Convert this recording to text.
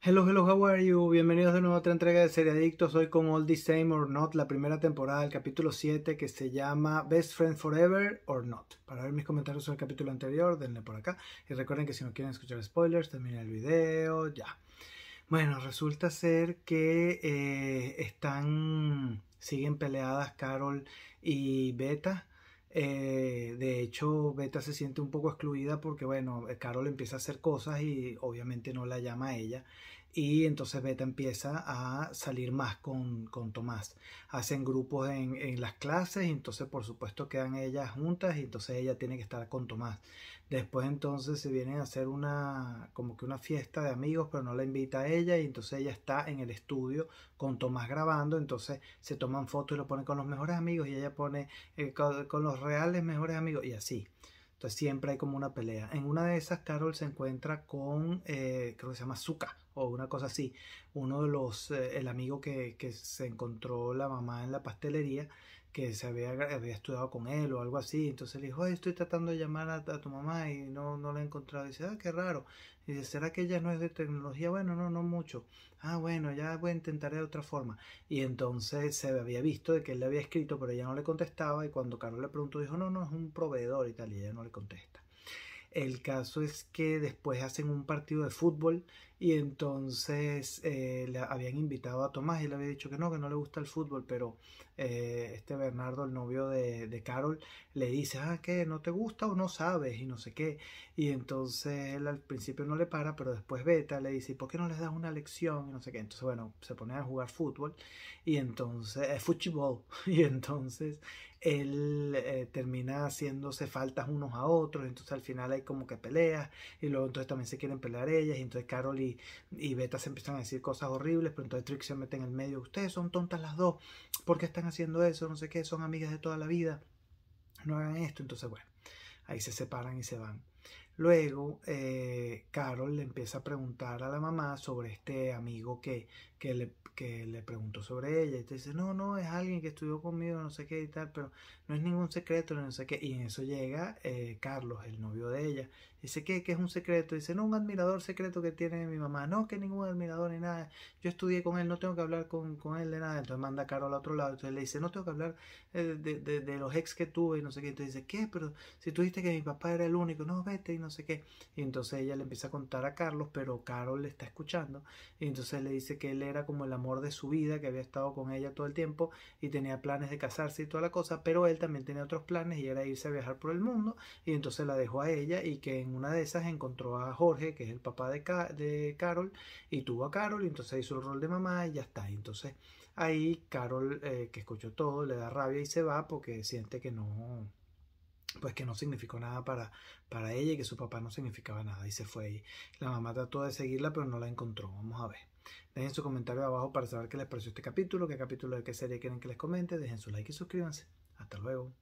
Hello, hello, how are you? Bienvenidos de nuevo a otra entrega de Serie Adictos. Hoy con All the Same or Not, la primera temporada del capítulo 7 que se llama Best Friend Forever or Not. Para ver mis comentarios sobre el capítulo anterior, denle por acá. Y recuerden que si no quieren escuchar spoilers, terminen el video, ya. Bueno, resulta ser que eh, están. siguen peleadas Carol y Beta eh, de hecho, Beta se siente un poco excluida porque, bueno, Carol empieza a hacer cosas y obviamente no la llama a ella y entonces Beta empieza a salir más con, Tomás. Hacen grupos en, las clases y entonces por supuesto quedan ellas juntas y entonces ella tiene que estar con Tomás. Después entonces se vienen a hacer una como que una fiesta de amigos pero no la invita a ella y entonces ella está en el estudio con Tomás grabando. Entonces se toman fotos y lo ponen con los mejores amigos y ella pone eh, con, los reales mejores amigos y así. Entonces siempre hay como una pelea. En una de esas Carol se encuentra con, eh, creo que se llama Zuka o una cosa así. Uno de los, eh, el amigo que, que, se encontró la mamá en la pastelería, que se había, estudiado con él o algo así, entonces le dijo, estoy tratando de llamar a, tu mamá y no, no la he encontrado. dice, ah, qué raro. Y dice, ¿será que ella no es de tecnología? Bueno, no, no mucho. Ah, bueno, ya voy a intentar de otra forma. Y entonces se había visto de que él le había escrito, pero ella no le contestaba. Y cuando Carlos le preguntó, dijo, no, no, es un proveedor y tal, y ella no le contesta. El caso es que después hacen un partido de fútbol y entonces eh, le habían invitado a Tomás y le había dicho que no, que no le gusta el fútbol, pero eh, este Bernardo, el novio de, Carol, le dice, ah, que no te gusta o no sabes y no sé qué. Y entonces él al principio no le para, pero después Beta le dice, ¿por qué no les das una lección? Y no sé qué. Entonces, bueno, se pone a jugar fútbol y entonces, eh, fútbol, y entonces él eh, termina haciéndose faltas unos a otros, entonces al final hay como que peleas, y luego entonces también se quieren pelear ellas, y entonces Carol y, y Beta se empiezan a decir cosas horribles, pero entonces Trick se mete en el medio, ustedes son tontas las dos, porque están haciendo eso, no sé qué, son amigas de toda la vida, no hagan esto. Entonces, bueno, ahí se separan y se van. Luego, eh, Carol le empieza a preguntar a la mamá sobre este amigo que, que, le, que le preguntó sobre ella. Y te dice, no, no, es alguien que estudió conmigo, no sé qué y tal, pero no es ningún secreto, no sé qué. Y en eso llega eh, Carlos, el novio de ella, Dice que, que es un secreto. Dice, no, un admirador secreto que tiene mi mamá. No, que ningún admirador ni nada. Yo estudié con él, no tengo que hablar con, él de nada. Entonces manda a Carol al otro lado. Entonces le dice, no tengo que hablar eh, de, los ex que tuve y no sé qué. Entonces dice, ¿qué? Pero si tú dijiste que mi papá era el único, no, vete y no sé qué. Y entonces ella le empieza a contar a Carlos, pero Carol le está escuchando. Y entonces le dice que él era como el amor de su vida, que había estado con ella todo el tiempo y tenía planes de casarse y toda la cosa. Pero él también tenía otros planes y era irse a viajar por el mundo. Y entonces la dejó a ella y que una de esas encontró a Jorge, que es el papá de, Carol, y tuvo a Carol, y entonces hizo el rol de mamá y ya está. entonces ahí Carol, eh, que escuchó todo, le da rabia y se va porque siente que no, pues que no significó nada para, para ella y que su papá no significaba nada y se fue y La mamá trató de seguirla pero no la encontró. Vamos a ver. Dejen su comentario abajo para saber qué les pareció este capítulo, qué capítulo de qué serie quieren que les comente. Dejen su like y suscríbanse. Hasta luego.